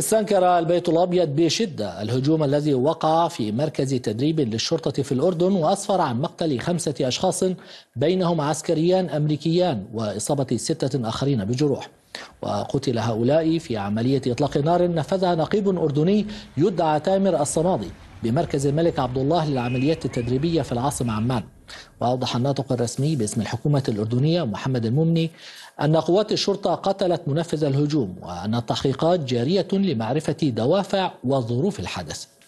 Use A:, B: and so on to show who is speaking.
A: استنكر البيت الأبيض بشدة الهجوم الذي وقع في مركز تدريب للشرطة في الأردن وأسفر عن مقتل خمسة أشخاص بينهم عسكريان أمريكيان وإصابة ستة آخرين بجروح وقتل هؤلاء في عملية إطلاق نار نفذها نقيب أردني يدعى تامر الصمادي بمركز الملك عبد الله للعمليات التدريبية في العاصمة عمان وأوضح الناطق الرسمي باسم الحكومة الأردنية محمد الممني أن قوات الشرطة قتلت منفذ الهجوم وأن التحقيقات جارية لمعرفة دوافع وظروف الحدث